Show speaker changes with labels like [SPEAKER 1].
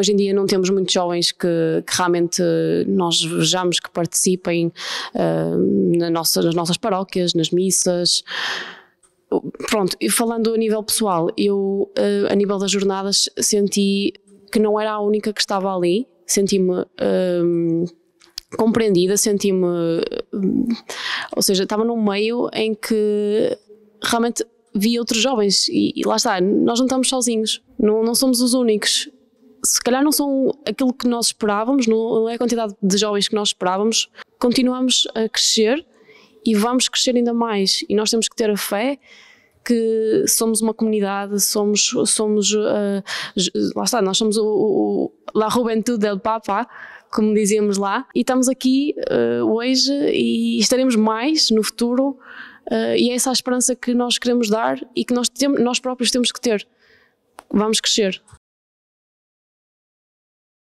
[SPEAKER 1] Hoje em dia não temos muitos jovens que, que realmente nós vejamos que participem uh, na nossa, nas nossas paróquias, nas missas pronto, e falando a nível pessoal, eu ah, a nível das jornadas senti que não era a única que estava ali, senti-me ah, compreendida, senti-me, ou seja, estava num meio em que realmente vi outros jovens e, e lá está, nós não estamos sozinhos, não, não somos os únicos, se calhar não são aquilo que nós esperávamos, não é a quantidade de jovens que nós esperávamos, continuamos a crescer e vamos crescer ainda mais. E nós temos que ter a fé que somos uma comunidade, somos, somos uh, lá está, nós somos o, o, La Juventud del Papa, como dizíamos lá, e estamos aqui uh, hoje e estaremos mais no futuro. Uh, e é essa a esperança que nós queremos dar e que nós, temos, nós próprios temos que ter. Vamos crescer.